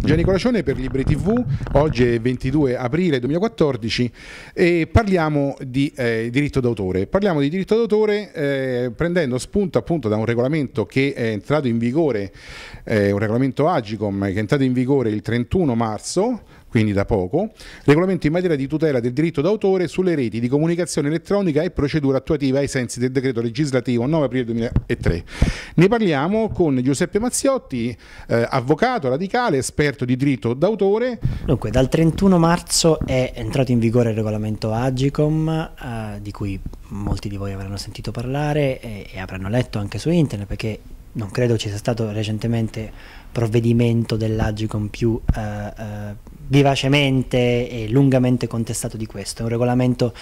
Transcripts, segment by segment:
Gianni Colacione per Libri TV, oggi è 22 aprile 2014 e parliamo di eh, diritto d'autore. Parliamo di diritto d'autore eh, prendendo spunto appunto da un regolamento che è entrato in vigore, eh, un regolamento Agicom che è entrato in vigore il 31 marzo quindi da poco, regolamento in materia di tutela del diritto d'autore sulle reti di comunicazione elettronica e procedura attuativa ai sensi del decreto legislativo 9 aprile 2003. Ne parliamo con Giuseppe Mazziotti, eh, avvocato radicale, esperto di diritto d'autore. Dunque, dal 31 marzo è entrato in vigore il regolamento Agicom, eh, di cui molti di voi avranno sentito parlare e, e avranno letto anche su internet, perché non credo ci sia stato recentemente provvedimento dell'Agicom più eh, eh, vivacemente e lungamente contestato di questo. È un regolamento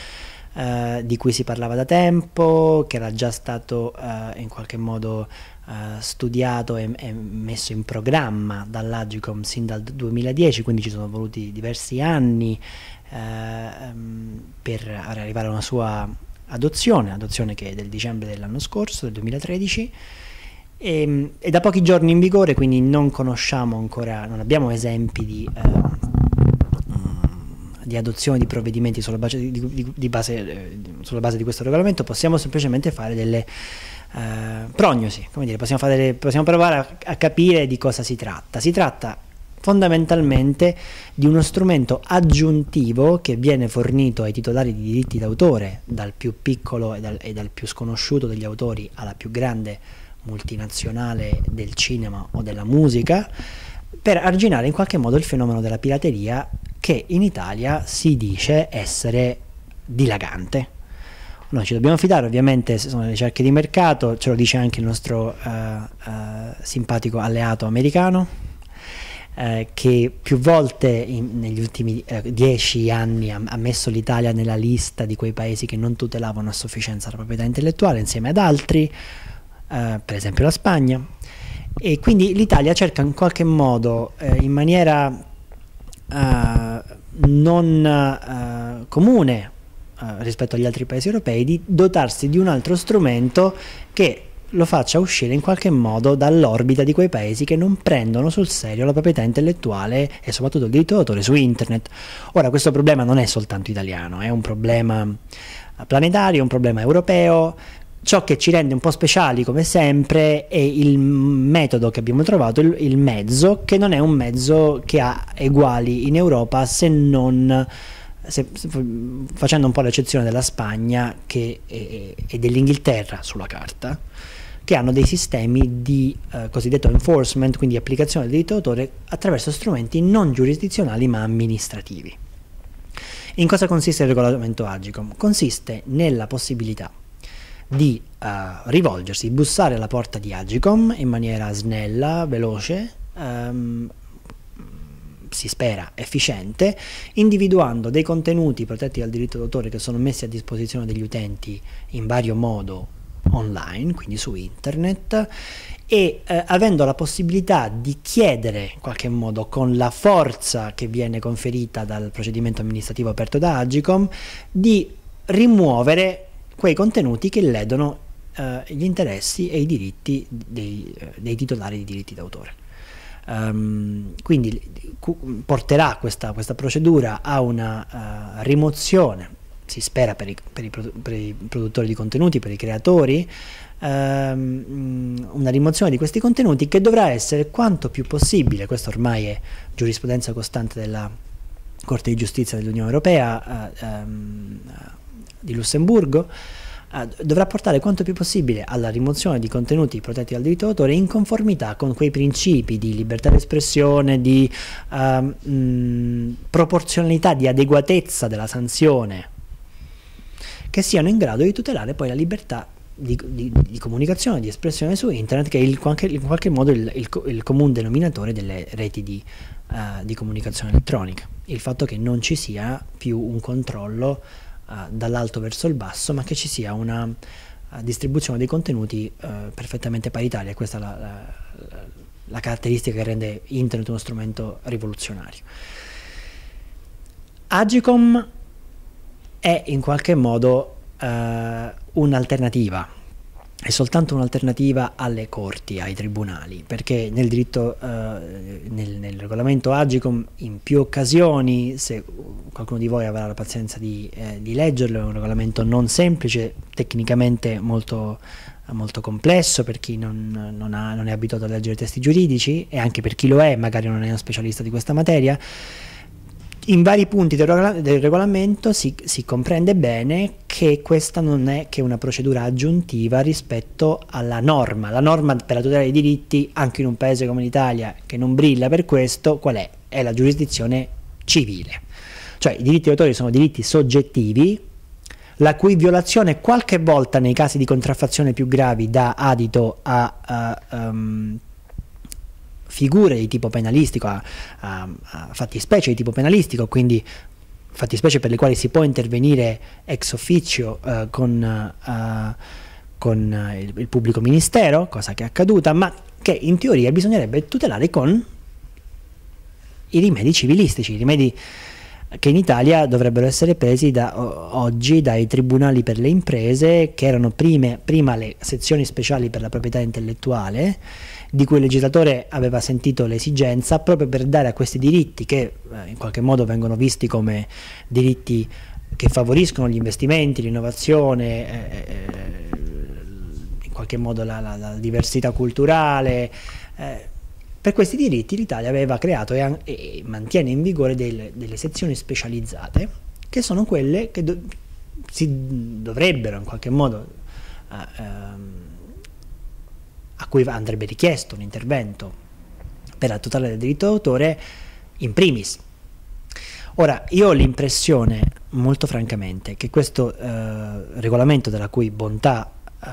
eh, di cui si parlava da tempo, che era già stato eh, in qualche modo eh, studiato e, e, messo in programma dall'Agicom sin dal 2010, quindi ci sono voluti diversi anni eh, ehm, per arrivare a una sua adozione, adozione che è del dicembre dell'anno scorso, del 2013. Ehm, e, è da pochi giorni in vigore, quindi non conosciamo ancora, non abbiamo esempi di, eh, di adozione di provvedimenti sulla base di, di, di base, eh, sulla base di, questo regolamento, possiamo semplicemente fare delle eh, prognosi, come dire, possiamo, fare, possiamo provare a, a capire di cosa si tratta. Si tratta fondamentalmente di uno strumento aggiuntivo che viene fornito ai titolari di diritti d'autore, dal più piccolo e dal, e dal più sconosciuto degli autori alla più grande multinazionale del cinema o della musica per arginare in qualche modo il fenomeno della pirateria che in Italia si dice essere dilagante. Noi ci dobbiamo fidare, ovviamente se sono le ricerche di mercato, ce lo dice anche il nostro uh, uh, simpatico alleato americano, eh, che più volte in, negli ultimi eh, dieci anni ha, ha, messo l'Italia nella lista di quei paesi che non tutelavano a sufficienza la proprietà intellettuale insieme ad altri. Eh, per esempio la Spagna. E quindi l'Italia cerca in qualche modo, eh, in maniera eh, non eh, comune rispetto agli altri paesi europei, di dotarsi di un altro strumento che lo faccia uscire in qualche modo dall'orbita di quei paesi che non prendono sul serio la proprietà intellettuale e soprattutto il diritto d'autore su internet. Ora questo problema non è soltanto italiano, è un problema planetario, un problema europeo, Ciò che ci rende un po' speciali, come sempre, è il metodo che abbiamo trovato, il, il mezzo, che non è un mezzo che ha uguali in Europa se non se, se, facendo un po' l'eccezione della Spagna che, e, e dell'Inghilterra sulla carta, che hanno dei sistemi di eh, cosiddetto enforcement, quindi applicazione del diritto d'autore, attraverso strumenti non giurisdizionali ma amministrativi. In cosa consiste il regolamento Agicom? Consiste nella possibilità di uh, rivolgersi, bussare alla porta di Agicom in maniera snella, veloce, um, si spera efficiente, individuando dei contenuti protetti dal diritto d'autore che sono messi a disposizione degli utenti in vario modo online, quindi su internet, e eh, avendo la possibilità di chiedere in qualche modo con la forza che viene conferita dal procedimento amministrativo aperto da Agicom di rimuovere quei contenuti che ledono eh, gli interessi e i diritti dei, eh, dei titolari di diritti d'autore. Um, quindi porterà questa, questa, procedura a una uh, rimozione, si spera per i, per, i, per i, produttori di contenuti, per i creatori, um, una rimozione di questi contenuti che dovrà essere quanto più possibile, questa ormai è giurisprudenza costante della Corte di Giustizia dell'Unione Europea, uh, um, di Lussemburgo, eh, dovrà portare quanto più possibile alla rimozione di contenuti protetti dal diritto d'autore in conformità con quei principi di libertà di espressione, di uh, mh, proporzionalità, di adeguatezza della sanzione, che siano in grado di tutelare poi la libertà di, di, di comunicazione, di espressione su internet, che è il, in qualche modo il, il, il comune denominatore delle reti di, uh, di comunicazione elettronica, il fatto che non ci sia più un controllo dall'alto verso il basso, ma che ci sia una eh, distribuzione dei contenuti eh, perfettamente paritaria. Questa è la, la, la caratteristica che rende Internet uno strumento rivoluzionario. Agicom è in qualche modo Uh, un'alternativa è soltanto un'alternativa alle corti, ai tribunali, perché nel diritto, eh, nel, nel, regolamento Agicom in più occasioni, se qualcuno di voi avrà la pazienza di, eh, di leggerlo, è un regolamento non semplice, tecnicamente molto, molto complesso per chi non, non, ha, non è abituato a leggere testi giuridici e anche per chi lo è, magari non è uno specialista di questa materia, in vari punti del, regola del regolamento si, si, comprende bene che questa non è che una procedura aggiuntiva rispetto alla norma. La norma per la tutela dei diritti, anche in un paese come l'Italia che non brilla per questo, qual è? È la giurisdizione civile. Cioè i diritti d'autore sono diritti soggettivi, la cui violazione qualche volta nei casi di contraffazione più gravi dà adito a, a um, figure di tipo penalistico, a, a, a fattispecie di tipo penalistico, quindi fattispecie per le quali si può intervenire ex officio eh, con, eh, con eh, il, il, pubblico ministero, cosa che è accaduta, ma che in teoria bisognerebbe tutelare con i rimedi civilistici, i rimedi che in Italia dovrebbero essere presi da, oggi dai tribunali per le imprese che erano prime, prima le sezioni speciali per la proprietà intellettuale di cui il legislatore aveva sentito l'esigenza proprio per dare a questi diritti che eh, in qualche modo vengono visti come diritti che favoriscono gli investimenti, l'innovazione, eh, eh in qualche modo la, la, la diversità culturale, eh, per questi diritti l'Italia aveva creato e, e mantiene in vigore del, delle sezioni specializzate, che sono quelle che do si dovrebbero in qualche modo a, ehm, a cui andrebbe richiesto un intervento per la tutela del diritto d'autore in primis. Ora, io ho l'impressione, molto francamente, che questo eh, regolamento della cui bontà eh,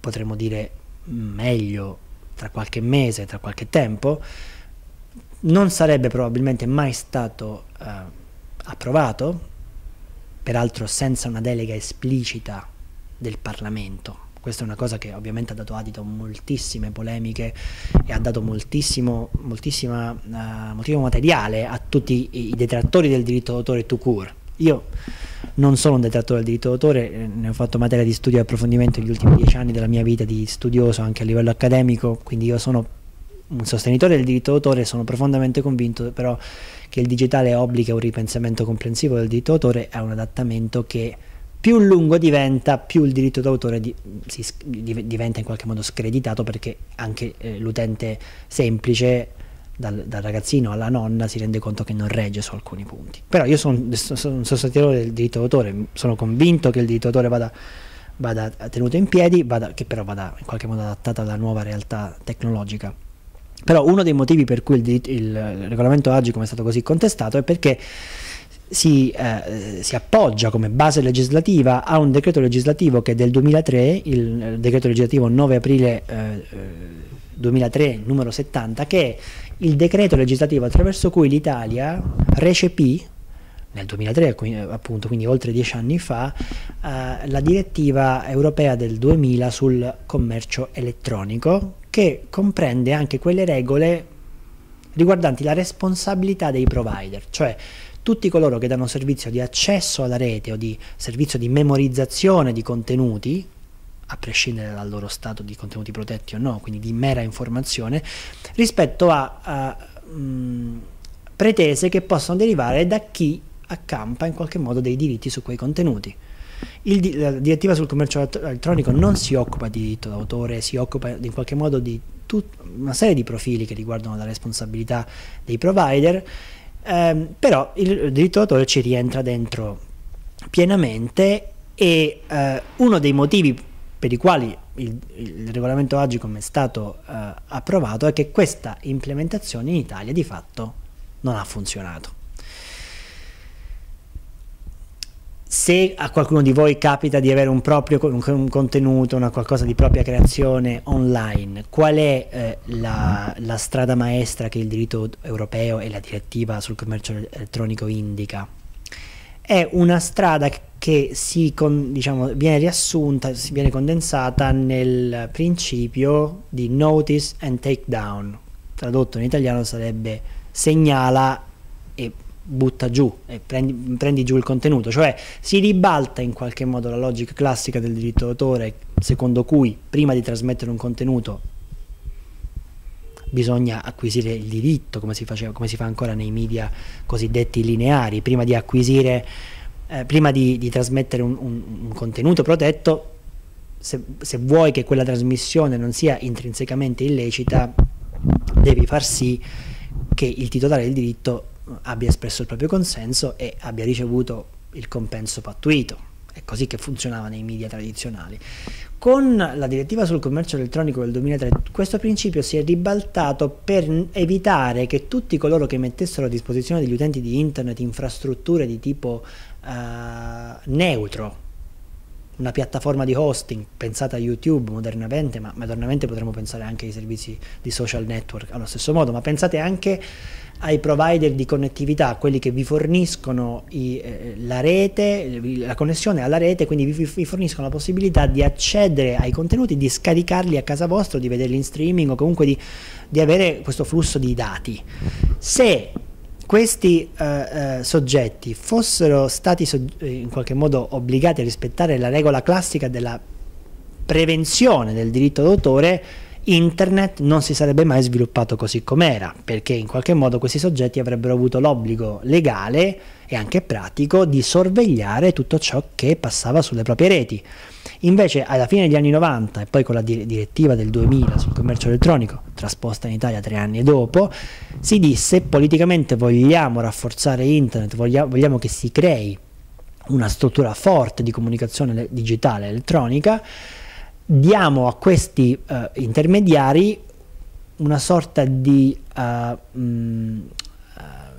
potremmo dire meglio tra qualche mese, tra qualche tempo, non sarebbe probabilmente mai stato eh, approvato, peraltro senza una delega esplicita del Parlamento. Questa è una cosa che ovviamente ha dato adito a moltissime polemiche e ha dato moltissimo, eh, motivo materiale a tutti i detrattori del diritto d'autore tout court. Io non sono un detrattore del diritto d'autore, eh, ne ho fatto materia di studio e approfondimento negli ultimi dieci anni della mia vita di studioso anche a livello accademico, quindi io sono un sostenitore del diritto d'autore, sono profondamente convinto però che il digitale obbliga un ripensamento comprensivo del diritto d'autore è un adattamento che più lungo diventa, più il diritto d'autore di, diventa in qualche modo screditato perché anche eh, l'utente semplice dal, dal, ragazzino alla nonna si rende conto che non regge su alcuni punti. Però io sono un sostenitore del diritto d'autore, sono convinto che il diritto d'autore vada, vada, tenuto in piedi, vada, che però vada in qualche modo adattato alla nuova realtà tecnologica. Però uno dei motivi per cui il, il regolamento Agicom è stato così contestato è perché si, eh, si, appoggia come base legislativa a un decreto legislativo che è del 2003, il, eh, decreto legislativo 9 aprile eh, 2003 eh, numero 70, che il decreto legislativo attraverso cui l'Italia recepì nel 2003, appunto, quindi oltre dieci anni fa, eh, la direttiva europea del 2000 sul commercio elettronico, che comprende anche quelle regole riguardanti la responsabilità dei provider, cioè tutti coloro che danno servizio di accesso alla rete o di servizio di memorizzazione di contenuti, a prescindere dal loro stato di contenuti protetti o no, quindi di mera informazione, rispetto a, a mh, pretese che possono derivare da chi accampa in qualche modo dei diritti su quei contenuti. Il, la direttiva sul commercio elettronico non si occupa di diritto d'autore, si occupa in qualche modo di una serie di profili che riguardano la responsabilità dei provider, ehm, però il diritto d'autore ci rientra dentro pienamente e eh, uno dei motivi per i quali il, il regolamento oggi come è stato eh, approvato è che questa implementazione in Italia di fatto non ha funzionato. Se a qualcuno di voi capita di avere un proprio un contenuto, una qualcosa di propria creazione online, qual è eh, la, la, strada maestra che il diritto europeo e la direttiva sul commercio elettronico indica? È una strada che si con, diciamo, viene riassunta, si viene condensata nel principio di notice and take down. Tradotto in italiano sarebbe segnala e butta giù e prendi, prendi, giù il contenuto, cioè si ribalta in qualche modo la logica classica del diritto d'autore secondo cui prima di trasmettere un contenuto bisogna acquisire il diritto come si, faceva, come si fa ancora nei media cosiddetti lineari, prima di acquisire eh, prima di, di trasmettere un, un, un, contenuto protetto, se, se vuoi che quella trasmissione non sia intrinsecamente illecita, devi far sì che il titolare del diritto eh, abbia espresso il proprio consenso e abbia ricevuto il compenso pattuito. È così che funzionava nei media tradizionali. Con la direttiva sul commercio elettronico del 2003 questo principio si è ribaltato per evitare che tutti coloro che mettessero a disposizione degli utenti di internet infrastrutture di tipo eh, neutro, una piattaforma di hosting pensata a YouTube modernamente, ma modernamente potremmo pensare anche ai servizi di social network allo stesso modo, ma pensate anche ai provider di connettività, quelli che vi forniscono i, eh, la rete, la connessione alla rete, quindi vi, vi, forniscono la possibilità di accedere ai contenuti, di scaricarli a casa vostra, di vederli in streaming o comunque di, di avere questo flusso di dati. Se questi eh, eh, soggetti fossero stati so eh, in qualche modo obbligati a rispettare la regola classica della prevenzione del diritto d'autore, internet non si sarebbe mai sviluppato così com'era, perché in qualche modo questi soggetti avrebbero avuto l'obbligo legale e anche pratico di sorvegliare tutto ciò che passava sulle proprie reti. Invece alla fine degli anni 90 e poi con la direttiva del 2000 sul commercio elettronico, trasposta in Italia tre anni dopo, si disse politicamente vogliamo rafforzare internet, vogliamo, vogliamo che si crei una struttura forte di comunicazione digitale elettronica, diamo a questi uh, intermediari una sorta di uh, mh,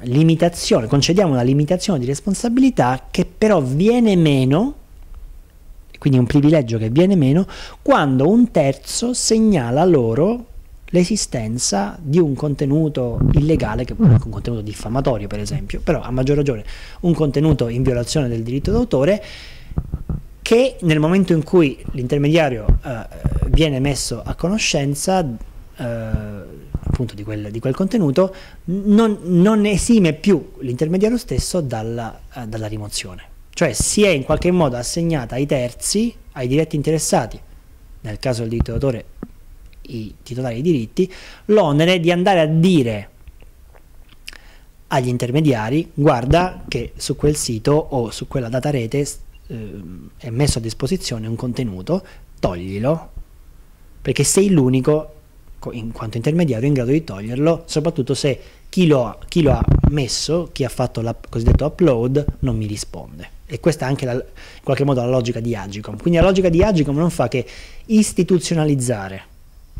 eh, limitazione, concediamo una limitazione di responsabilità che però viene meno quindi un privilegio che viene meno quando un terzo segnala loro l'esistenza di un contenuto illegale, che può essere un contenuto diffamatorio per esempio, però a maggior ragione un contenuto in violazione del diritto d'autore che nel momento in cui l'intermediario eh, viene messo a conoscenza eh, appunto di quel, di quel, contenuto non, non esime più l'intermediario stesso dalla, eh, dalla rimozione cioè si è in qualche modo assegnata ai terzi, ai diretti interessati, nel caso del diritto d'autore, i titolari dei diritti, l'onere di andare a dire agli intermediari guarda che su quel sito o su quella data rete eh, è messo a disposizione un contenuto, toglilo, perché sei l'unico in quanto intermediario in grado di toglierlo, soprattutto se chi lo ha, chi lo ha messo, chi ha fatto il cosiddetto upload, non mi risponde. E questa è anche la, in qualche modo la logica di Agicom. Quindi la logica di Agicom non fa che istituzionalizzare,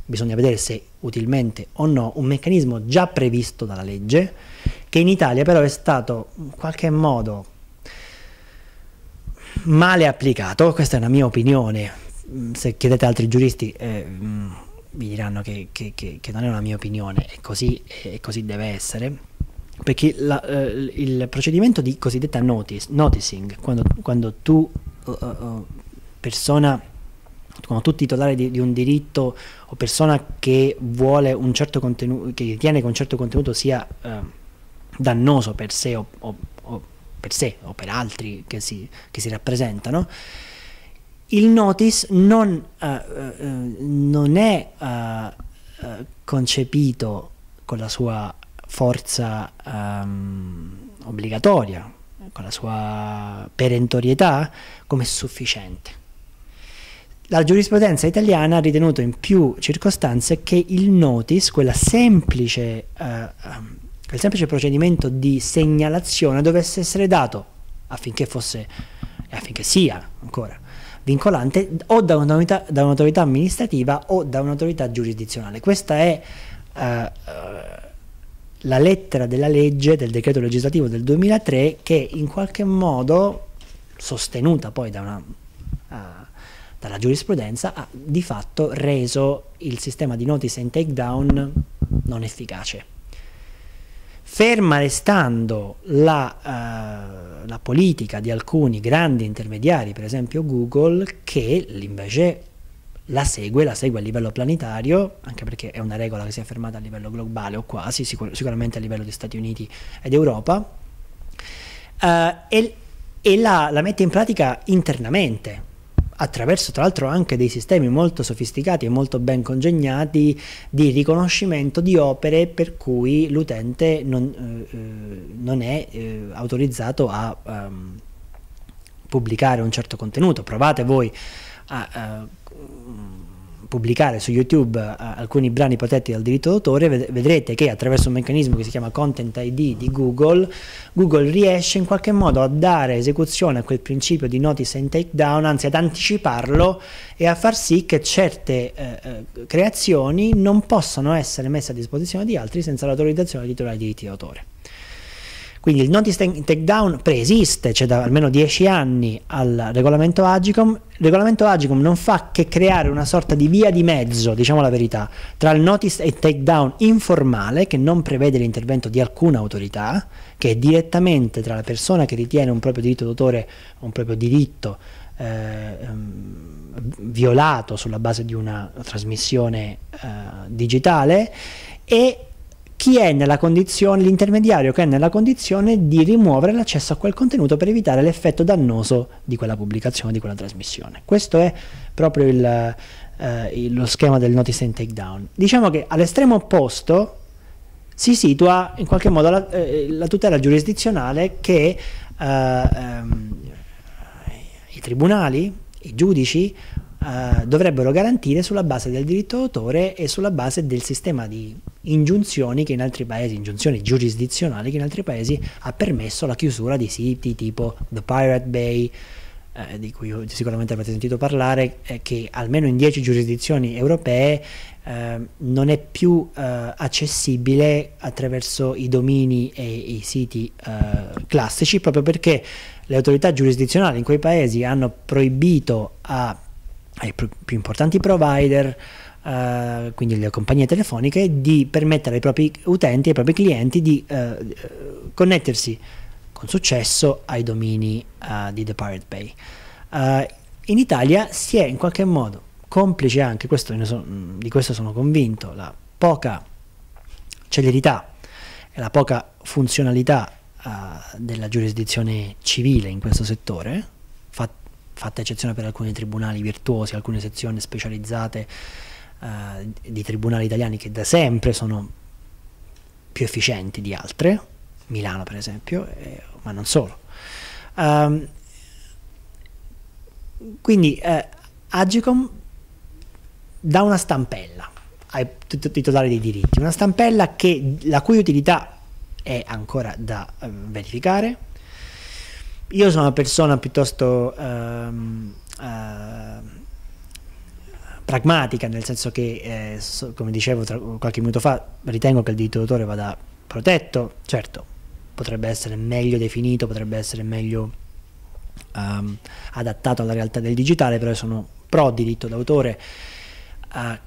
bisogna vedere se utilmente o no, un meccanismo già previsto dalla legge, che in Italia però è stato in qualche modo male applicato, questa è una mia opinione, mm, se chiedete altri giuristi eh, vi mm, diranno che, che, che, che, non è una mia opinione, è così, così deve essere perché la, eh, il procedimento di cosiddetta notice, noticing, quando, quando tu uh, uh, persona, quando tu titolare di, di, un diritto o persona che vuole un certo contenuto, che ritiene che un certo contenuto sia uh, dannoso per sé o, o, o, per sé o per altri che si, che si rappresentano, il notice non, non è concepito con la sua forza um, obbligatoria, con la sua perentorietà, come sufficiente. La giurisprudenza italiana ha ritenuto in più circostanze che il notice, quella semplice, uh, eh, um, ehm, quel semplice procedimento di segnalazione, dovesse essere dato affinché fosse, affinché sia ancora, vincolante o da un'autorità, da un'autorità amministrativa o da un'autorità giurisdizionale. Questa è uh, uh, la lettera della legge, del decreto legislativo del 2003, che in qualche modo, sostenuta poi da una, uh, dalla giurisprudenza, ha di fatto reso il sistema di notice and takedown non efficace. Ferma restando la, uh, la politica di alcuni grandi intermediari, per esempio Google, che invece la segue, la segue a livello planetario, anche perché è una regola che si è affermata a livello globale o quasi, sicur sicuramente a livello di Stati Uniti ed Europa, eh, e, e la, la mette in pratica internamente, attraverso tra l'altro anche dei sistemi molto sofisticati e molto ben congegnati di riconoscimento di opere per cui l'utente non, eh, eh non, è eh, autorizzato a um, pubblicare un certo contenuto. Provate voi a... Uh, Mm, pubblicare su YouTube eh, alcuni brani protetti dal diritto d'autore, vedrete che attraverso un meccanismo che si chiama Content ID di Google, Google riesce in qualche modo a dare esecuzione a quel principio di notice and takedown, anzi ad anticiparlo e a far sì che certe eh, eh, creazioni non possano essere messe a disposizione di altri senza l'autorizzazione dei titolari di diritti d'autore. Quindi il notice takedown preesiste, c'è cioè da almeno 10 anni al regolamento Agicom. Il regolamento Agicom non fa che creare una sorta di via di mezzo, diciamo la verità, tra il notice e il takedown informale, che non prevede l'intervento di alcuna autorità, che è direttamente tra la persona che ritiene un proprio diritto d'autore, un proprio diritto eh, ehm, violato sulla base di una trasmissione eh, digitale e chi è nella condizione, l'intermediario che è nella condizione di rimuovere l'accesso a quel contenuto per evitare l'effetto dannoso di quella pubblicazione, di quella trasmissione. Questo è proprio il, eh, lo schema del notice and take down. Diciamo che all'estremo opposto si situa in qualche modo la, eh, la tutela giurisdizionale che eh, ehm, i tribunali, i giudici eh, dovrebbero garantire sulla base del diritto d'autore e sulla base del sistema di ingiunzioni che in altri paesi, ingiunzioni giurisdizionali che in altri paesi ha permesso la chiusura di siti tipo The Pirate Bay, eh, di cui sicuramente avete sentito parlare, eh, che almeno in 10 giurisdizioni europee eh, non è più eh, accessibile attraverso i domini e i siti eh, classici, proprio perché le autorità giurisdizionali in quei paesi hanno proibito a ai più importanti provider, Uh, quindi le compagnie telefoniche, di permettere ai propri utenti, ai propri clienti di uh, connettersi con successo ai domini uh, di The Pirate Bay. in Italia si è in qualche modo, complice anche, questo mm, di questo sono convinto, la poca celerità e la poca funzionalità della giurisdizione civile in questo settore, fatta eccezione per alcuni tribunali virtuosi, alcune sezioni specializzate eh, di tribunali italiani che da sempre sono più efficienti di altre, Milano per esempio, eh, ma non solo. Um, quindi eh, Agicom dà una stampella ai titolari dei diritti, una stampella che, la cui utilità è ancora da ehm, verificare, io sono una persona piuttosto ehm, eh, pragmatica, nel senso che, eh, so, come dicevo tra, qualche minuto fa, ritengo che il diritto d'autore vada protetto, certo, potrebbe essere meglio definito, potrebbe essere meglio ehm, adattato alla realtà del digitale, però sono pro diritto d'autore. Eh,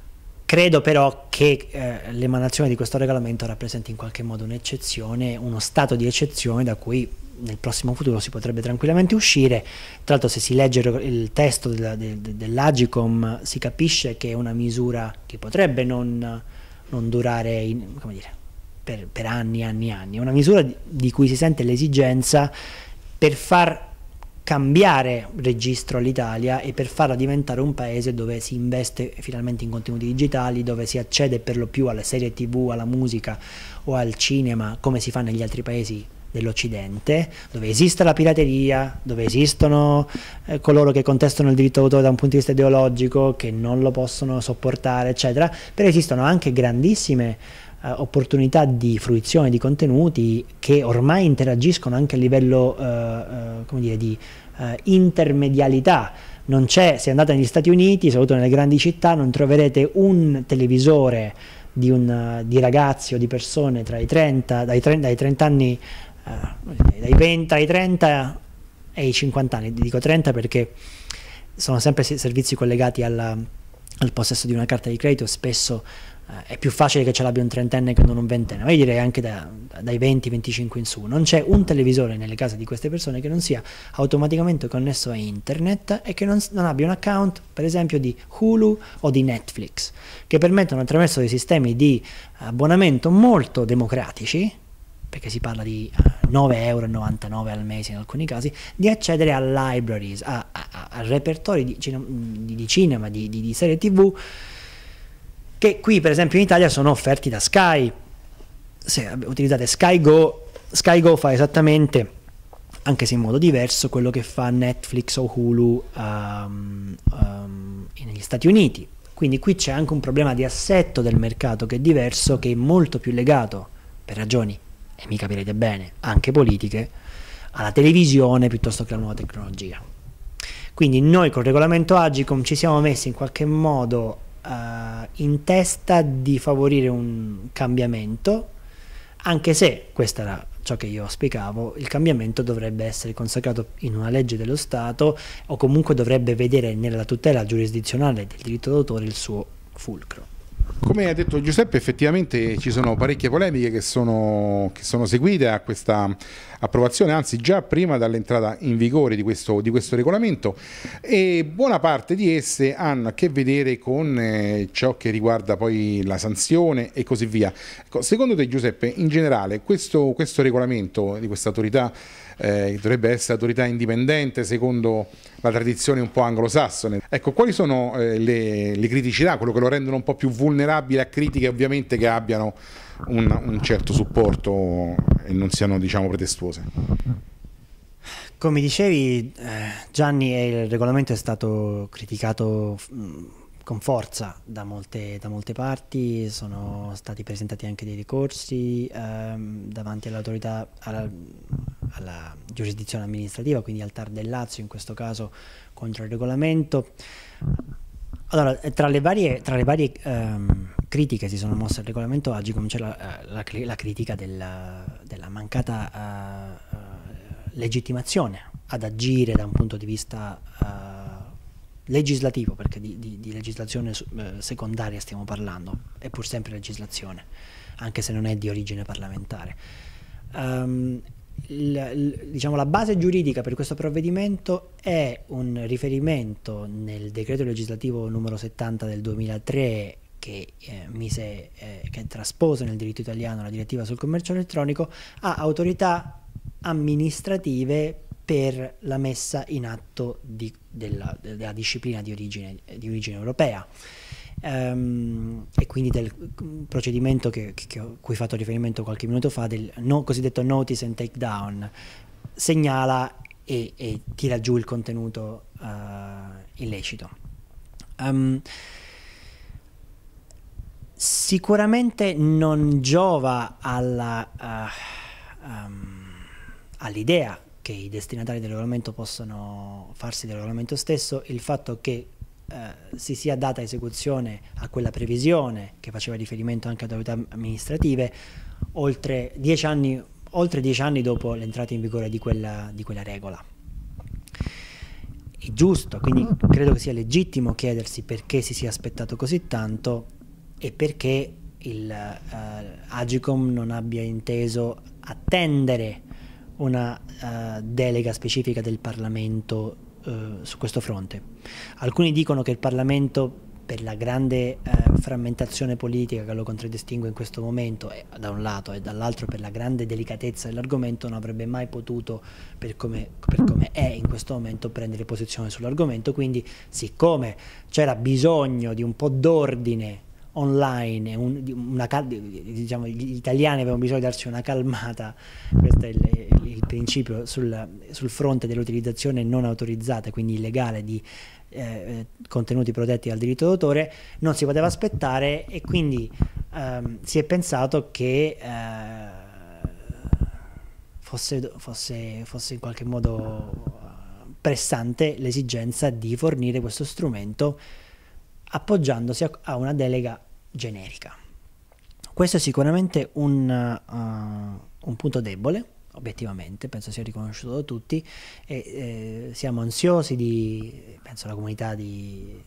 credo però che eh, l'emanazione di questo regolamento rappresenti in qualche modo un'eccezione, uno stato di eccezione da cui nel prossimo futuro si potrebbe tranquillamente uscire. Tra l'altro se si legge il testo della, de, dell'Agicom si capisce che è una misura che potrebbe non, non durare in, dire, per, per, anni e anni e anni. È una misura di, di cui si sente l'esigenza per far cambiare registro all'Italia e per farla diventare un paese dove si investe finalmente in contenuti digitali, dove si accede per lo più alle serie tv, alla musica o al cinema come si fa negli altri paesi dell'Occidente, dove esiste la pirateria, dove esistono eh, coloro che contestano il diritto d'autore da un punto di vista ideologico, che non lo possono sopportare, eccetera, però esistono anche grandissime eh, opportunità di fruizione di contenuti che ormai interagiscono anche a livello eh, eh dire, di eh, intermedialità non c'è, se andate negli Stati Uniti, soprattutto nelle grandi città, non troverete un televisore di, un, di ragazzi o di persone i 30, dai, 30, dai 30 anni eh, dai 20 ai 30 e ai 50 anni, dico 30 perché sono sempre servizi collegati alla, al possesso di una carta di credito, spesso eh, è più facile che ce l'abbia un trentenne che non un ventenne, ma io direi anche da, dai 20-25 in su. Non c'è un televisore nelle case di queste persone che non sia automaticamente connesso a internet e che non, non abbia un account, per esempio, di Hulu o di Netflix, che permettono attraverso dei sistemi di abbonamento molto democratici perché si parla di 9,99€ eh, al mese in alcuni casi, di accedere a libraries, a, a, a repertori di, di, di cinema, di, di, serie tv, che qui per esempio in Italia sono offerti da Sky. Se utilizzate Sky Go, Sky Go fa esattamente, anche se in modo diverso, quello che fa Netflix o Hulu um, um, negli Stati Uniti. Quindi qui c'è anche un problema di assetto del mercato che è diverso, che è molto più legato, per ragioni e mi capirete bene, anche politiche, alla televisione piuttosto che alla nuova tecnologia. Quindi noi col regolamento Agicom ci siamo messi in qualche modo uh, in testa di favorire un cambiamento, anche se, questo era ciò che io auspicavo, il cambiamento dovrebbe essere consacrato in una legge dello Stato o comunque dovrebbe vedere nella tutela giurisdizionale del diritto d'autore il suo fulcro. Come ha detto Giuseppe, effettivamente ci sono parecchie polemiche che sono, che sono seguite a questa approvazione, anzi già prima dall'entrata in vigore di questo, di questo, regolamento e buona parte di esse hanno a che vedere con eh, ciò che riguarda poi la sanzione e così via. Ecco, secondo te Giuseppe, in generale questo, questo regolamento di questa autorità eh, dovrebbe essere autorità indipendente secondo la tradizione un po' anglosassone. Ecco, quali sono eh, le, le, criticità, quello che lo rendono un po' più vulnerabile a critiche ovviamente che abbiano un, un certo supporto e non siano diciamo pretestuose? Come dicevi eh, Gianni, eh, il regolamento è stato criticato mm, con forza da molte, da molte parti, sono stati presentati anche dei ricorsi ehm, davanti all'autorità all alla giurisdizione amministrativa, quindi al TAR del Lazio, in questo caso contro il regolamento. Allora, eh, tra le varie, tra le varie ehm, critiche che si sono mosse al regolamento oggi comincia la, eh, la, la critica della, della mancata uh, legittimazione ad agire da un punto di vista uh, legislativo, perché di, di, di legislazione eh, secondaria stiamo parlando, è pur sempre legislazione, anche se non è di origine parlamentare. Um, il, il, diciamo, la base giuridica per questo provvedimento è un riferimento nel decreto legislativo numero 70 del 2003 che, eh, mise, eh, che traspose nel diritto italiano la direttiva sul commercio elettronico a autorità amministrative per la messa in atto di, della, della, disciplina di origine, di origine europea um, e quindi del procedimento che, che, a cui ho fatto riferimento qualche minuto fa, del no, cosiddetto notice and take down, segnala e, e tira giù il contenuto uh, illecito. Um, sicuramente non giova eh, ehm, all'idea uh, um, all che i destinatari del regolamento possono farsi del regolamento stesso il fatto che eh, si sia data esecuzione a quella previsione che faceva riferimento anche ad autorità amministrative oltre dieci anni, oltre dieci anni dopo l'entrata in vigore di quella, di quella regola. È giusto, quindi credo che sia legittimo chiedersi perché si sia aspettato così tanto e perché il uh, eh, Agicom non abbia inteso attendere una uh, delega specifica del Parlamento uh, su questo fronte. Alcuni dicono che il Parlamento per la grande eh, frammentazione politica che lo contraddistingue in questo momento eh, da un lato e dall'altro per la grande delicatezza dell'argomento non avrebbe mai potuto per come, per come, è in questo momento prendere posizione sull'argomento quindi siccome c'era bisogno di un po' d'ordine online un, una, diciamo, gli italiani avevano bisogno di darsi una calmata questo è il, il principio sul, sul fronte dell'utilizzazione non autorizzata quindi illegale di eh, eh, contenuti protetti dal diritto d'autore, non si poteva aspettare e quindi ehm, si è pensato che eh, fosse, fosse, fosse in qualche modo eh, pressante l'esigenza di fornire questo strumento appoggiandosi a, a una delega generica. Questo è sicuramente un, uh, un punto debole obiettivamente, penso sia riconosciuto da tutti, e eh, siamo ansiosi di, penso la comunità di,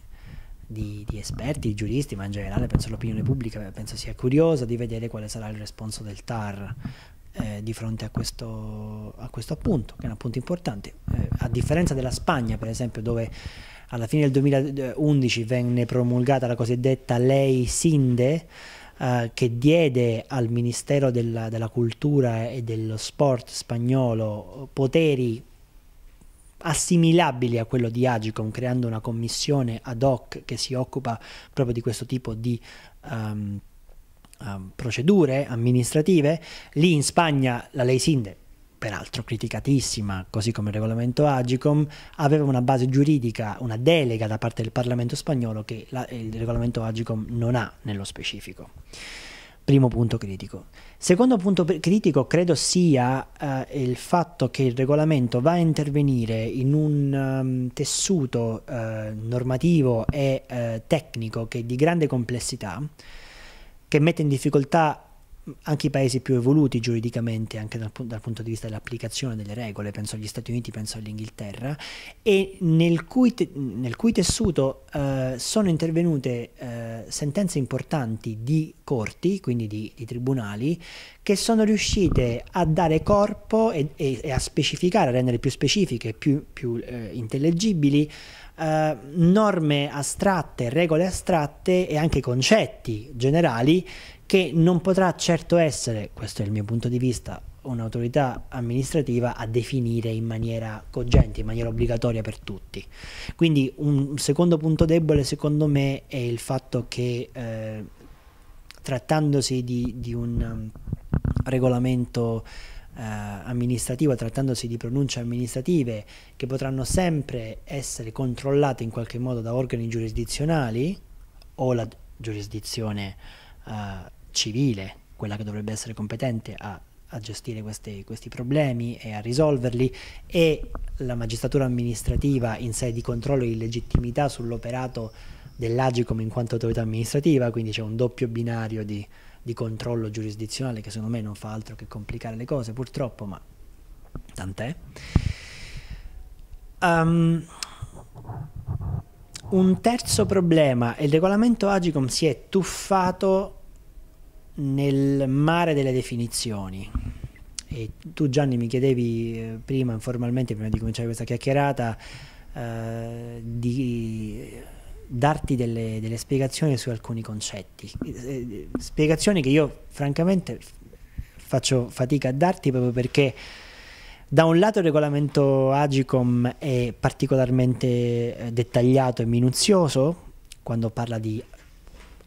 di, di, esperti, di giuristi, ma in generale penso l'opinione pubblica, penso sia curiosa di vedere quale sarà il responso del TAR eh, di fronte a questo, a questo, appunto, che è un appunto importante. Eh, a differenza della Spagna, per esempio, dove alla fine del 2011 eh, venne promulgata la cosiddetta lei Sinde, eh, che diede al Ministero della, della Cultura e dello Sport spagnolo poteri assimilabili a quello di Agicom, creando una commissione ad hoc che si occupa proprio di questo tipo di um, um, procedure amministrative. Lì in Spagna la Ley Sinde peraltro criticatissima, così come il regolamento Agicom, aveva una base giuridica, una delega da parte del Parlamento spagnolo che la, eh, il regolamento Agicom non ha nello specifico. Primo punto critico. Secondo punto critico credo sia eh, il fatto che il regolamento va a intervenire in un um, tessuto eh, normativo e eh, tecnico che è di grande complessità, che mette in difficoltà anche i paesi più evoluti giuridicamente, anche dal, dal punto di vista dell'applicazione delle regole, penso agli Stati Uniti, penso all'Inghilterra, e nel cui, te, nel cui tessuto eh, sono intervenute eh, sentenze importanti di corti, quindi di, di, tribunali, che sono riuscite a dare corpo e, e, e a specificare, a rendere più specifiche, più, più eh, intellegibili, eh, norme astratte, regole astratte e anche concetti generali che non potrà certo essere, questo è il mio punto di vista, un'autorità amministrativa a definire in maniera cogente, in maniera obbligatoria per tutti. Quindi un secondo punto debole secondo me è il fatto che eh, trattandosi di, di un um, regolamento eh, amministrativo, trattandosi di pronunce amministrative che potranno sempre essere controllate in qualche modo da organi giurisdizionali o la giurisdizione eh, civile, quella che dovrebbe essere competente a, a gestire queste, questi problemi e a risolverli, e la magistratura amministrativa in sede di controllo di legittimità sull'operato dell'Agicom in quanto autorità amministrativa, quindi c'è un doppio binario di, di controllo giurisdizionale che secondo me non fa altro che complicare le cose purtroppo, ma tant'è. Um, un terzo problema, il regolamento Agicom si è tuffato nel mare delle definizioni. E tu Gianni mi chiedevi eh, prima, informalmente, prima di cominciare questa chiacchierata, eh, di darti delle, delle, spiegazioni su alcuni concetti. Eh, spiegazioni che io francamente faccio fatica a darti proprio perché da un lato il regolamento Agicom è particolarmente eh, dettagliato e minuzioso quando parla di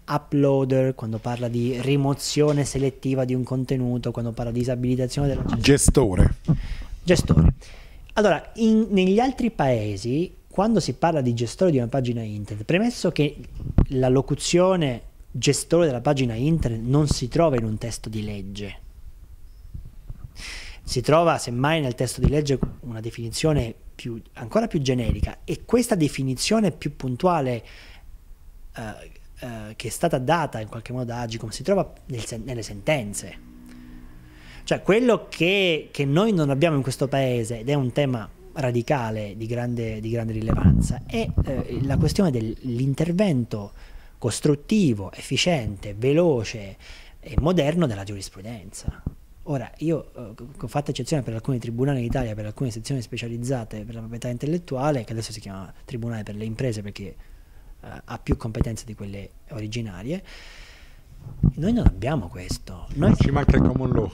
uploader, quando parla di rimozione selettiva di un contenuto, quando parla di disabilitazione della gestore. Gestore. Allora, in, negli altri paesi, quando si parla di gestore di una pagina internet, premesso che la locuzione gestore della pagina internet non si trova in un testo di legge, si trova semmai nel testo di legge una definizione più, ancora più generica e questa definizione più puntuale eh, eh, che è stata data in qualche modo da Agicom si trova nel, nelle sentenze. Cioè quello che, che, noi non abbiamo in questo paese, ed è un tema radicale di grande, di grande rilevanza, è eh, la questione dell'intervento costruttivo, efficiente, veloce e moderno della giurisprudenza. Ora, io eh, ho fatto eccezione per alcuni tribunali in Italia, per alcune sezioni specializzate per la proprietà intellettuale, che adesso si chiama Tribunale per le imprese perché eh, ha più competenze di quelle originarie. Noi non abbiamo questo. Noi... Ci manca il common law.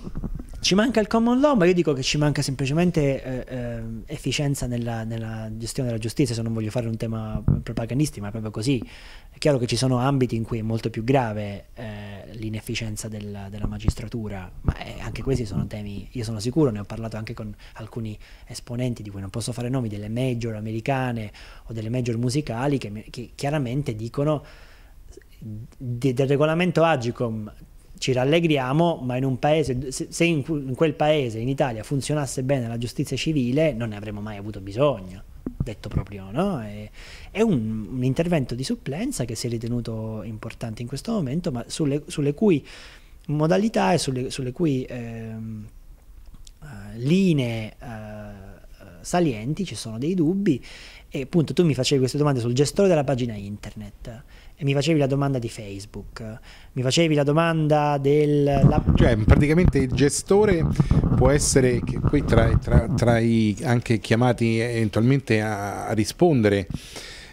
Ci manca il common law, ma io dico che ci manca semplicemente eh, eh, efficienza nella, nella, gestione della giustizia, se non voglio fare un tema propagandistico, ma è proprio così. È chiaro che ci sono ambiti in cui è molto più grave eh, l'inefficienza del, della magistratura, ma eh, anche questi sono temi, io sono sicuro, ne ho parlato anche con alcuni esponenti di cui non posso fare nomi, delle major americane o delle major musicali che, che chiaramente dicono del regolamento Agicom ci rallegriamo, ma in un paese, se in quel paese, in Italia, funzionasse bene la giustizia civile, non ne avremmo mai avuto bisogno, detto proprio, no? È, è un, un, intervento di supplenza che si è ritenuto importante in questo momento, ma sulle, sulle cui modalità e sulle, sulle cui ehm, eh, linee eh, salienti ci sono dei dubbi. E appunto tu mi facevi queste domande sul gestore della pagina internet e mi facevi la domanda di Facebook, mi facevi la domanda del... La... Cioè praticamente il gestore può essere qui tra, tra, tra i anche chiamati eventualmente a, a rispondere.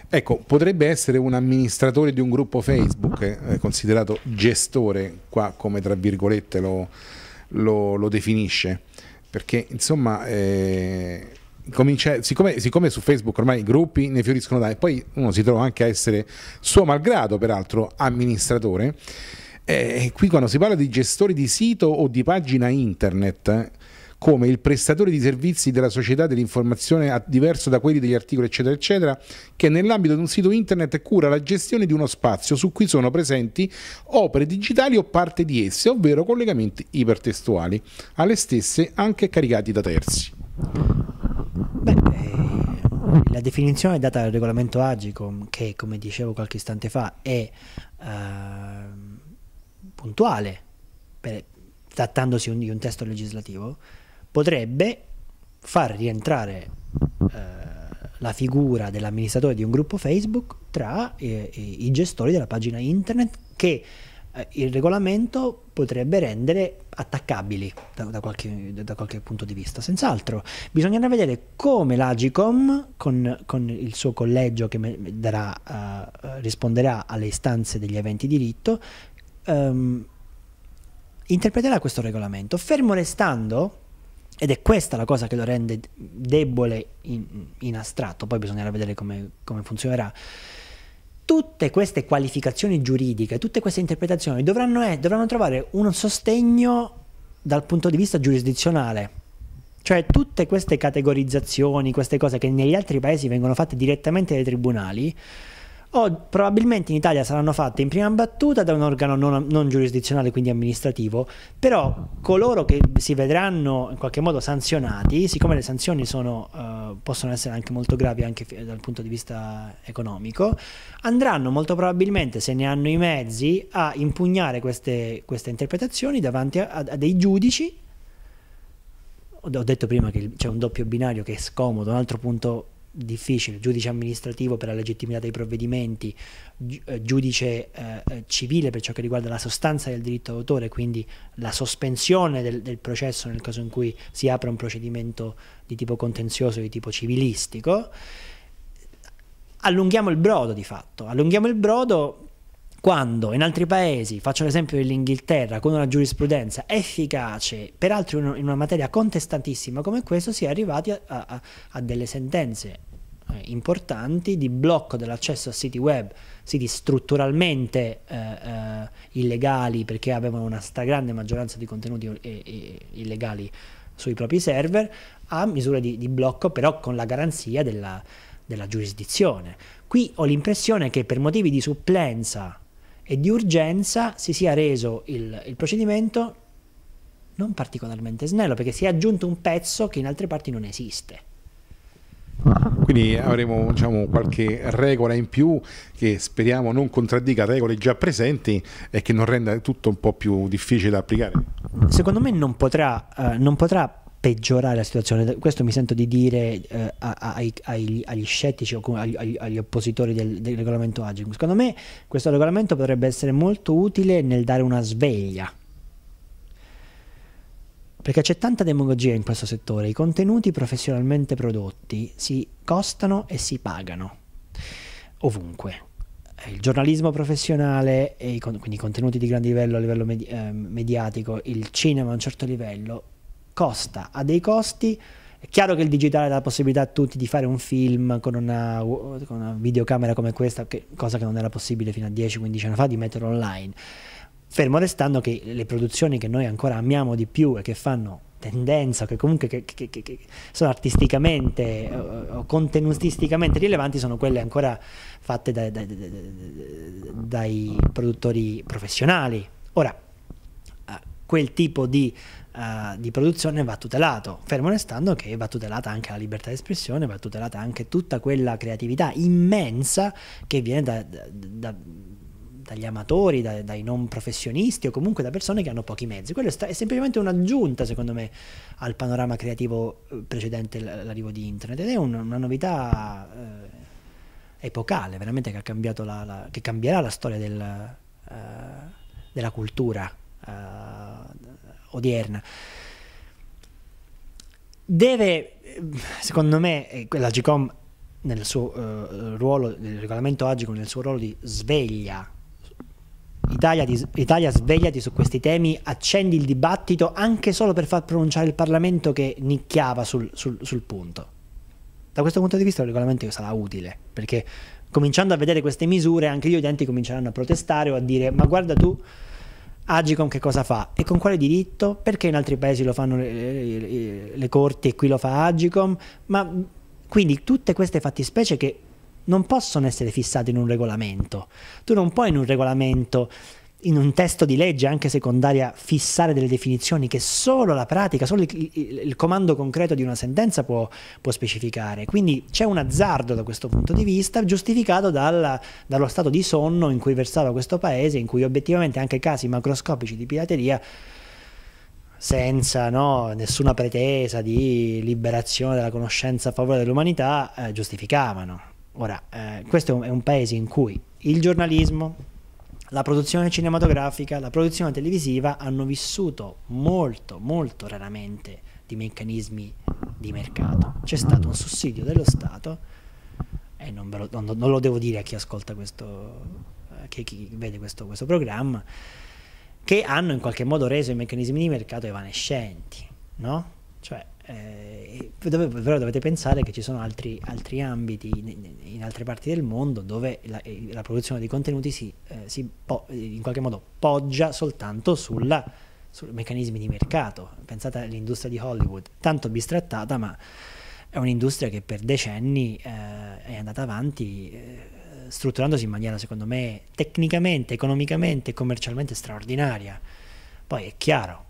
Ecco, potrebbe essere un amministratore di un gruppo Facebook, eh, considerato gestore, qua come tra virgolette lo, lo, lo definisce, perché insomma eh, comincia, siccome, siccome, su Facebook ormai i gruppi ne fioriscono da e poi uno si trova anche a essere suo malgrado, peraltro, amministratore. Eh, qui quando si parla di gestori di sito o di pagina internet, come il prestatore di servizi della società dell'informazione diverso da quelli degli articoli eccetera eccetera che nell'ambito di un sito internet cura la gestione di uno spazio su cui sono presenti opere digitali o parte di esse ovvero collegamenti ipertestuali alle stesse anche caricati da terzi Beh, eh, la definizione data dal regolamento Agicom che, come dicevo qualche istante fa, è eh, puntuale, per, trattandosi un, di un testo legislativo, potrebbe far rientrare eh, la figura dell'amministratore di un gruppo Facebook tra eh, i gestori della pagina internet che eh, il regolamento potrebbe rendere attaccabili da, da, qualche, da qualche, punto di vista, senz'altro. Bisognerà vedere come l'Agicom, con, con il suo collegio che darà, uh, risponderà alle istanze degli eventi di diritto, um, interpreterà questo regolamento, fermo restando ed è questa la cosa che lo rende debole in, in astratto, poi bisognerà vedere come, come funzionerà tutte queste qualificazioni giuridiche, tutte queste interpretazioni dovranno, è, dovranno trovare un sostegno dal punto di vista giurisdizionale. Cioè tutte queste categorizzazioni, queste cose che negli altri paesi vengono fatte direttamente dai tribunali, o probabilmente in Italia saranno fatte in prima battuta da un organo non, non giurisdizionale, quindi amministrativo, però coloro che si vedranno in qualche modo sanzionati, siccome le sanzioni sono, uh, possono essere anche molto gravi anche dal punto di vista economico, andranno molto probabilmente, se ne hanno i mezzi, a impugnare queste, queste interpretazioni davanti a, a dei giudici ho detto prima che c'è un doppio binario che è scomodo, un altro punto difficile, giudice amministrativo per la legittimità dei provvedimenti, eh, giudice eh, civile per ciò che riguarda la sostanza del diritto d'autore, quindi la sospensione del, del, processo nel caso in cui si apra un procedimento di tipo contenzioso, di tipo civilistico, allunghiamo il brodo di fatto, allunghiamo il brodo quando in altri paesi, faccio l'esempio dell'Inghilterra, con una giurisprudenza efficace, peraltro in una materia contestatissima come questo, si è arrivati a, a, a delle sentenze eh, importanti di blocco dell'accesso a siti web, siti strutturalmente eh, eh, illegali perché avevano una stragrande maggioranza di contenuti e, e, illegali sui propri server, a misure di, di blocco però con la garanzia della, della giurisdizione. Qui ho l'impressione che per motivi di supplenza e di urgenza si sia reso il, il procedimento non particolarmente snello, perché si è aggiunto un pezzo che in altre parti non esiste. Ah, quindi avremo diciamo, qualche regola in più che speriamo non contraddica regole già presenti e che non renda tutto un po' più difficile da applicare. Secondo me non potrà, eh, non potrà peggiorare la situazione. Questo mi sento di dire eh, ai, ai, agli scettici o agli, agli oppositori del, del regolamento Aging. Secondo me questo regolamento potrebbe essere molto utile nel dare una sveglia. Perché c'è tanta demagogia in questo settore, i contenuti professionalmente prodotti si costano e si pagano ovunque. Eh, il giornalismo professionale, i con, quindi i contenuti di grande livello a livello medi eh, mediatico, il cinema a un certo livello, costa, ha dei costi. È chiaro che il digitale dà la possibilità a tutti di fare un film con una, con una videocamera come questa, che, cosa che non era possibile fino a 10-15 anni fa, di metterlo online. Fermo restando che le produzioni che noi ancora amiamo di più e che fanno tendenza, che comunque che, che, che, sono artisticamente eh, o, contenutisticamente rilevanti, sono quelle ancora fatte da, da, dai produttori professionali. Ora, eh, quel tipo di uh, di produzione va tutelato, fermo restando che va tutelata anche la libertà di espressione, va tutelata anche tutta quella creatività immensa che viene da, da, da dagli amatori, da, dai non professionisti o comunque da persone che hanno pochi mezzi. Quello è, semplicemente un'aggiunta, secondo me, al panorama creativo eh, precedente l'arrivo di internet ed è un, una novità eh, epocale, veramente che, la, la, che cambierà la storia del, eh, della cultura. Eh, odierna deve, secondo me, eh, la GCOM nel suo uh, ruolo, nel regolamento agico, nel suo ruolo di sveglia, Italia, di, Italia svegliati su questi temi, accendi il dibattito anche solo per far pronunciare il Parlamento che nicchiava sul, sul, sul punto. Da questo punto di vista il regolamento sarà utile, perché cominciando a vedere queste misure anche gli utenti cominceranno a protestare o a dire ma guarda tu Agicom che cosa fa e con quale diritto? Perché in altri paesi lo fanno le, le, le corti e qui lo fa Agicom? Ma quindi tutte queste fattispecie che non possono essere fissate in un regolamento. Tu non puoi in un regolamento in un testo di legge, anche secondaria, fissare delle definizioni che solo la pratica, solo il, il, il comando concreto di una sentenza può, può specificare. Quindi c'è un azzardo da questo punto di vista, giustificato dal, dallo stato di sonno in cui versava questo paese, in cui obiettivamente anche casi macroscopici di pirateria senza no, nessuna pretesa di liberazione della conoscenza a favore dell'umanità, eh, giustificavano. Ora, eh, questo è un, è un paese in cui il giornalismo, la produzione cinematografica, la produzione televisiva hanno vissuto molto, molto raramente di meccanismi di mercato. C'è stato un sussidio dello Stato, e non, lo, non, non lo, devo dire a chi ascolta questo, eh, chi, chi vede questo, questo programma, che hanno in qualche modo reso i meccanismi di mercato evanescenti, no? Cioè, eh, dove, però dovete pensare che ci sono altri, altri ambiti in, in, altre parti del mondo dove la, eh, la produzione di contenuti si, eh, si po- in qualche modo poggia soltanto sulla, su meccanismi di mercato. Pensate all'industria di Hollywood, tanto bistrattata, ma è un'industria che per decenni eh, è andata avanti eh, strutturandosi in maniera, secondo me, tecnicamente, economicamente e commercialmente straordinaria. Poi è chiaro,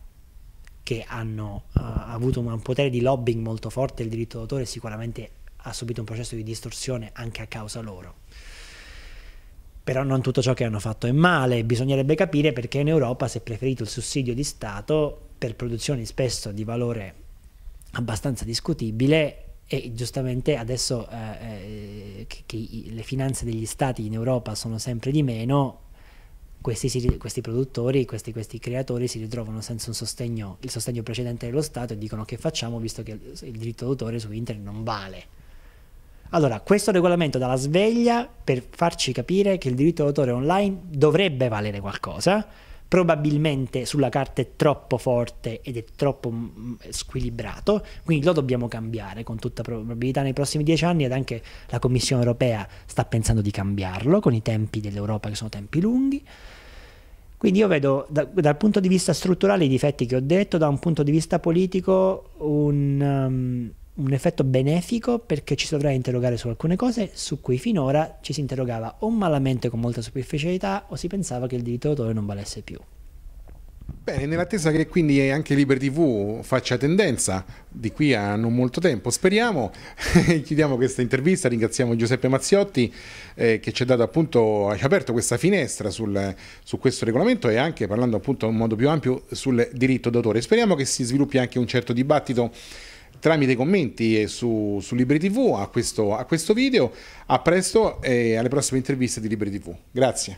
che hanno uh, avuto un, un potere di lobbying molto forte, il diritto d'autore sicuramente ha subito un processo di distorsione anche a causa loro. Però non tutto ciò che hanno fatto è male, bisognerebbe capire perché in Europa si è preferito il sussidio di Stato per produzioni spesso di valore abbastanza discutibile e giustamente adesso eh, eh che, che le finanze degli stati in Europa sono sempre di meno, questi, questi produttori, questi, questi, creatori si ritrovano senza sostegno, il sostegno precedente dello Stato e dicono che facciamo visto che il diritto d'autore su internet non vale. Allora, questo regolamento dà la sveglia per farci capire che il diritto d'autore online dovrebbe valere qualcosa, probabilmente sulla carta è troppo forte ed è troppo mm, squilibrato, quindi lo dobbiamo cambiare con tutta probabilità nei prossimi dieci anni ed anche la Commissione europea sta pensando di cambiarlo con i tempi dell'Europa che sono tempi lunghi. Quindi io vedo da, dal punto di vista strutturale i difetti che ho detto, da un punto di vista politico un, um, un effetto benefico perché ci si dovrà interrogare su alcune cose su cui finora ci si interrogava o malamente con molta superficialità o si pensava che il diritto d'autore non valesse più. Bene, nell'attesa che quindi anche Liberty TV faccia tendenza di qui a non molto tempo, speriamo, chiudiamo questa intervista, ringraziamo Giuseppe Mazziotti eh, che ci ha dato appunto, ha aperto questa finestra sul, su questo regolamento e anche parlando appunto in modo più ampio sul diritto d'autore. Speriamo che si sviluppi anche un certo dibattito tramite i commenti su, su Libri TV a questo, a questo video. A presto e alle prossime interviste di Libri TV. Grazie.